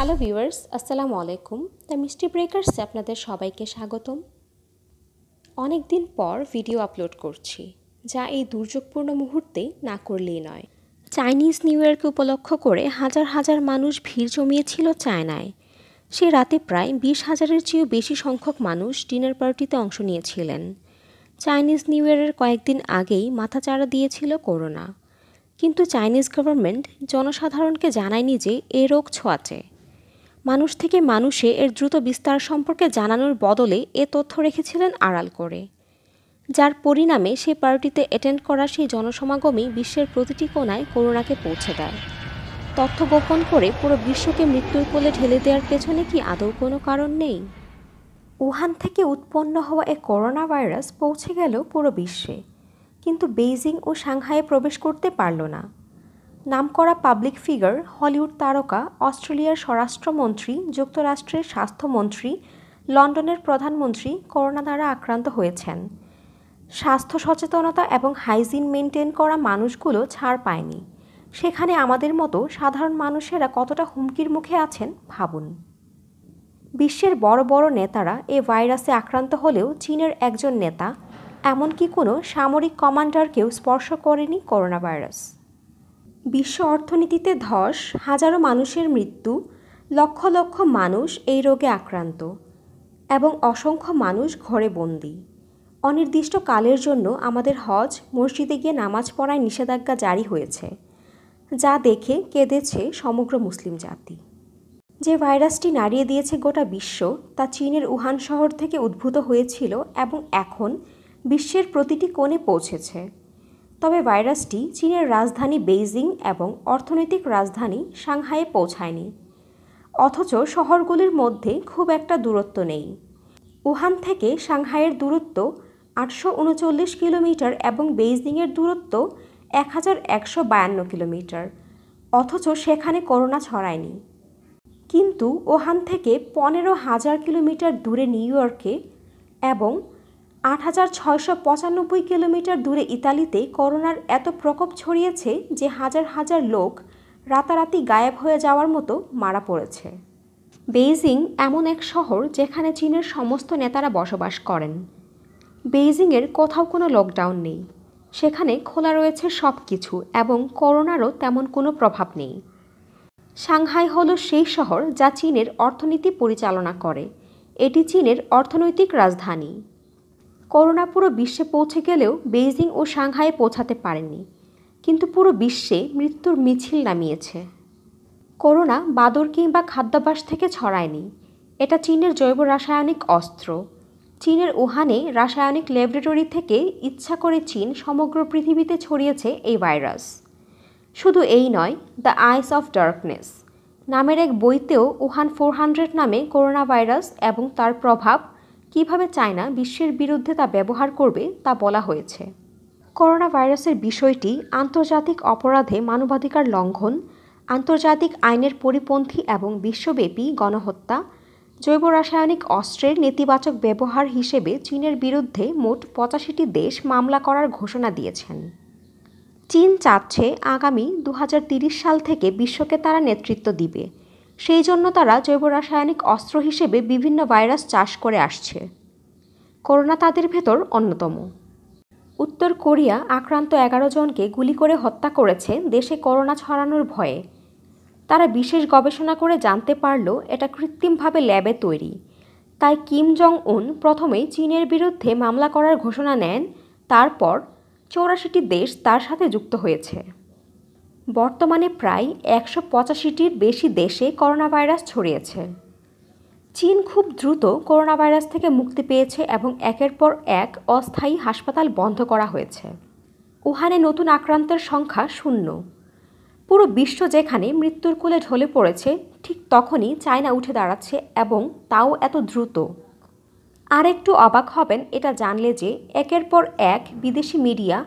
hello viewers আসসালামু আলাইকুম the মিষ্টি ব্রেকার্সে আপনাদের সবাইকে স্বাগতম অনেক দিন পর ভিডিও আপলোড করছি যা এই দুর্যোগপূর্ণ মুহূর্তে না করলেই নয় চাইনিজ নিউ ইয়ারকে উপলক্ষ করে হাজার হাজার মানুষ ভিড় জমিয়েছিল চায়নায় সে রাতে প্রায় বিশ হাজারের চেয়েও বেশি সংখ্যক মানুষ ডিনার পার্টিতে অংশ নিয়েছিলেন চাইনিজ নিউ ইয়ারের কয়েকদিন আগেই মাথাচাড়া দিয়েছিল করোনা কিন্তু চাইনিজ গভর্নমেন্ট জনসাধারণকে জানায়নি যে এ রোগ ছোঁয়াচে মানুষ থেকে মানুষে এর দ্রুত বিস্তার সম্পর্কে জানানোর বদলে এ তথ্য রেখেছিলেন আড়াল করে যার পরিণামে সে পার্টিতে অ্যাটেন্ড করা সেই জনসমাগমই বিশ্বের প্রতিটি কোনায় করোনাকে পৌঁছে দেয় তথ্য গোপন করে পুরো বিশ্বকে মৃত্যুর কোলে ঢেলে দেওয়ার পেছনে কি আদৌ কোনো কারণ নেই উহান থেকে উৎপন্ন হওয়া এ করোনা ভাইরাস পৌঁছে গেল পুরো বিশ্বে কিন্তু বেইজিং ও সাংহাইয়ে প্রবেশ করতে পারল না নামকরা পাবলিক ফিগার হলিউড তারকা অস্ট্রেলিয়ার স্বরাষ্ট্রমন্ত্রী যুক্তরাষ্ট্রের স্বাস্থ্যমন্ত্রী লন্ডনের প্রধানমন্ত্রী করোনা দ্বারা আক্রান্ত হয়েছেন স্বাস্থ্য সচেতনতা এবং হাইজিন মেনটেন করা মানুষগুলো ছাড় পায়নি সেখানে আমাদের মতো সাধারণ মানুষেরা কতটা হুমকির মুখে আছেন ভাবুন বিশ্বের বড় বড় নেতারা এ ভাইরাসে আক্রান্ত হলেও চীনের একজন নেতা এমনকি কোনো সামরিক কমান্ডারকেও স্পর্শ করেনি করোনা ভাইরাস বিশ্ব অর্থনীতিতে ধস হাজারো মানুষের মৃত্যু লক্ষ লক্ষ মানুষ এই রোগে আক্রান্ত এবং অসংখ্য মানুষ ঘরে বন্দি কালের জন্য আমাদের হজ মসজিদে গিয়ে নামাজ পড়ায় নিষেধাজ্ঞা জারি হয়েছে যা দেখে কেঁদেছে সমগ্র মুসলিম জাতি যে ভাইরাসটি নাড়িয়ে দিয়েছে গোটা বিশ্ব তা চীনের উহান শহর থেকে উদ্ভূত হয়েছিল এবং এখন বিশ্বের প্রতিটি কোণে পৌঁছেছে তবে ভাইরাসটি চীনের রাজধানী বেইজিং এবং অর্থনৈতিক রাজধানী সাংহাইয়ে পৌঁছায়নি অথচ শহরগুলির মধ্যে খুব একটা দূরত্ব নেই উহান থেকে সাংহাইয়ের দূরত্ব আটশো উনচল্লিশ কিলোমিটার এবং বেইজিংয়ের দূরত্ব এক হাজার একশো বায়ান্ন কিলোমিটার অথচ সেখানে করোনা ছড়ায়নি কিন্তু ওহান থেকে পনেরো হাজার কিলোমিটার দূরে নিউ ইয়র্কে এবং আট হাজার ছয়শো পঁচানব্বই কিলোমিটার দূরে ইতালিতে করোনার এত প্রকোপ ছড়িয়েছে যে হাজার হাজার লোক রাতারাতি গায়েব হয়ে যাওয়ার মতো মারা পড়েছে বেইজিং এমন এক শহর যেখানে চীনের সমস্ত নেতারা বসবাস করেন বেইজিংয়ের কোথাও কোনো লকডাউন নেই সেখানে খোলা রয়েছে সব কিছু এবং করোনারও তেমন কোনো প্রভাব নেই সাংহাই হলো সেই শহর যা চীনের অর্থনীতি পরিচালনা করে এটি চীনের অর্থনৈতিক রাজধানী করোনা পুরো বিশ্বে পৌঁছে গেলেও বেইজিং ও সাংহাইয়ে পৌঁছাতে পারেনি কিন্তু পুরো বিশ্বে মৃত্যুর মিছিল নামিয়েছে করোনা বাদর কিংবা খাদ্যাভ্যাস থেকে ছড়ায়নি এটা চীনের জৈব রাসায়নিক অস্ত্র চীনের উহানে রাসায়নিক ল্যাবরেটরি থেকে ইচ্ছা করে চীন সমগ্র পৃথিবীতে ছড়িয়েছে এই ভাইরাস শুধু এই নয় দ্য আইস অফ ডার্কনেস নামের এক বইতেও উহান ফোর হান্ড্রেড নামে করোনা ভাইরাস এবং তার প্রভাব কিভাবে চায়না বিশ্বের বিরুদ্ধে তা ব্যবহার করবে তা বলা হয়েছে করোনা ভাইরাসের বিষয়টি আন্তর্জাতিক অপরাধে মানবাধিকার লঙ্ঘন আন্তর্জাতিক আইনের পরিপন্থী এবং বিশ্বব্যাপী গণহত্যা জৈব রাসায়নিক অস্ত্রের নেতিবাচক ব্যবহার হিসেবে চীনের বিরুদ্ধে মোট পঁচাশিটি দেশ মামলা করার ঘোষণা দিয়েছেন চীন চাচ্ছে আগামী দু সাল থেকে বিশ্বকে তারা নেতৃত্ব দিবে সেই জন্য তারা জৈব রাসায়নিক অস্ত্র হিসেবে বিভিন্ন ভাইরাস চাষ করে আসছে করোনা তাদের ভেতর অন্যতম উত্তর কোরিয়া আক্রান্ত এগারো জনকে গুলি করে হত্যা করেছে দেশে করোনা ছড়ানোর ভয়ে তারা বিশেষ গবেষণা করে জানতে পারল এটা কৃত্রিমভাবে ল্যাবে তৈরি তাই কিম জং উন প্রথমেই চীনের বিরুদ্ধে মামলা করার ঘোষণা নেন তারপর চৌরাশিটি দেশ তার সাথে যুক্ত হয়েছে বর্তমানে প্রায় একশো পঁচাশিটির বেশি দেশে করোনা ভাইরাস ছড়িয়েছে চীন খুব দ্রুত করোনা ভাইরাস থেকে মুক্তি পেয়েছে এবং একের পর এক অস্থায়ী হাসপাতাল বন্ধ করা হয়েছে উহানে নতুন আক্রান্তের সংখ্যা শূন্য পুরো বিশ্ব যেখানে মৃত্যুর কোলে ঢলে পড়েছে ঠিক তখনই চায়না উঠে দাঁড়াচ্ছে এবং তাও এত দ্রুত আর একটু অবাক হবেন এটা জানলে যে একের পর এক বিদেশি media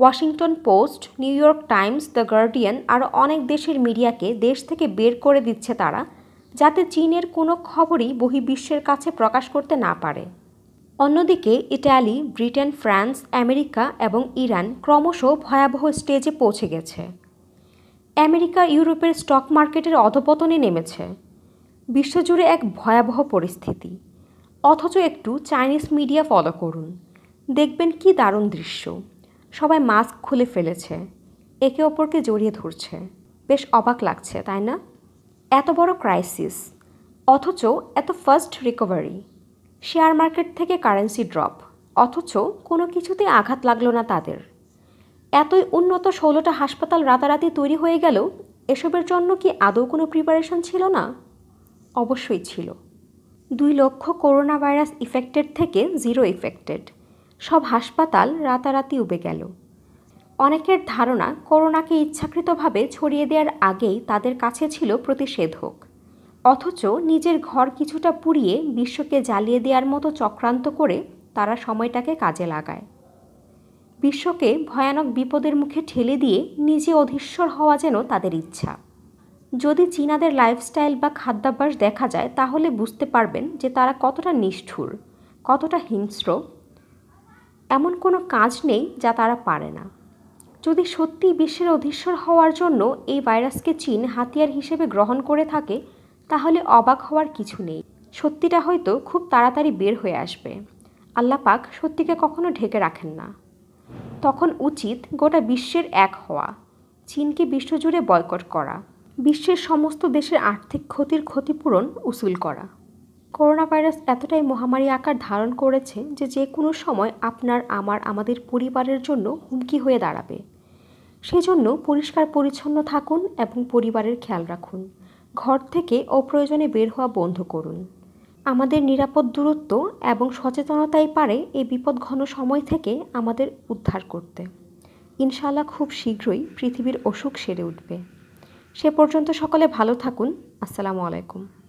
Washington Post New York Times the Guardian আরও অনেক দেশের মিডিয়াকে দেশ থেকে বের করে দিচ্ছে তারা যাতে চীনের কোনো খবরই বহির্বিশ্বের কাছে প্রকাশ করতে না পারে অন্যদিকে ইটালি ব্রিটেন ফ্রান্স আমেরিকা এবং ইরান ক্রমশ ভয়াবহ স্টেজে পৌঁছে গেছে আমেরিকা ইউরোপের স্টক মার্কেটের অধপতনে নেমেছে বিশ্বজুড়ে এক ভয়াবহ পরিস্থিতি অথচ একটু চাইনিজ মিডিয়া ফলো করুন দেখবেন কি দারুণ দৃশ্য সবাই মাস্ক খুলে ফেলেছে একে অপরকে জড়িয়ে ধরছে বেশ অবাক লাগছে তাই না এত বড় ক্রাইসিস অথচ এত ফার্স্ট রিকভারি শেয়ার মার্কেট থেকে কারেন্সি ড্রপ অথচ কোনো কিছুতে আঘাত লাগলো না তাদের এতই উন্নত ষোলোটা হাসপাতাল রাতারাতি তৈরি হয়ে গেল এসবের জন্য কি আদৌ কোনো প্রিপারেশন ছিল না অবশ্যই ছিল দুই লক্ষ করোনা ভাইরাস ইফেক্টেড থেকে জিরো ইফেক্টেড সব হাসপাতাল রাতারাতি উবে গেল অনেকের ধারণা করোনাকে ইচ্ছাকৃতভাবে ছড়িয়ে দেওয়ার আগেই তাদের কাছে ছিল প্রতিষেধক অথচ নিজের ঘর কিছুটা পুড়িয়ে বিশ্বকে জ্বালিয়ে দেওয়ার মতো চক্রান্ত করে তারা সময়টাকে কাজে লাগায় বিশ্বকে ভয়ানক বিপদের মুখে ঠেলে দিয়ে নিজে অধীশ্বর হওয়া যেন তাদের ইচ্ছা যদি চীনাদের লাইফস্টাইল বা খাদ্যাভ্যাস দেখা যায় তাহলে বুঝতে পারবেন যে তারা কতটা নিষ্ঠুর কতটা হিংস্র এমন কোনো কাজ নেই যা তারা পারে না যদি সত্যি বিশ্বের অধীশ্বর হওয়ার জন্য এই ভাইরাসকে চীন হাতিয়ার হিসেবে গ্রহণ করে থাকে তাহলে অবাক হওয়ার কিছু নেই সত্যিটা হয়তো খুব তাড়াতাড়ি বের হয়ে আসবে আল্লাপাক সত্যিকে কখনো ঢেকে রাখেন না তখন উচিত গোটা বিশ্বের এক হওয়া চীনকে বিশ্বজুড়ে বয়কট করা বিশ্বের সমস্ত দেশের আর্থিক ক্ষতির ক্ষতিপূরণ উসুল করা করোনা ভাইরাস এতটাই মহামারী আকার ধারণ করেছে যে যে কোনো সময় আপনার আমার আমাদের পরিবারের জন্য হুমকি হয়ে দাঁড়াবে সেজন্য পরিষ্কার পরিচ্ছন্ন থাকুন এবং পরিবারের খেয়াল রাখুন ঘর থেকে অপ্রয়োজনে বের হওয়া বন্ধ করুন আমাদের নিরাপদ দূরত্ব এবং সচেতনতাই পারে এই বিপদ ঘন সময় থেকে আমাদের উদ্ধার করতে ইনশাল্লাহ খুব শীঘ্রই পৃথিবীর অসুখ সেরে উঠবে সে পর্যন্ত সকলে ভালো থাকুন আসসালামু আলাইকুম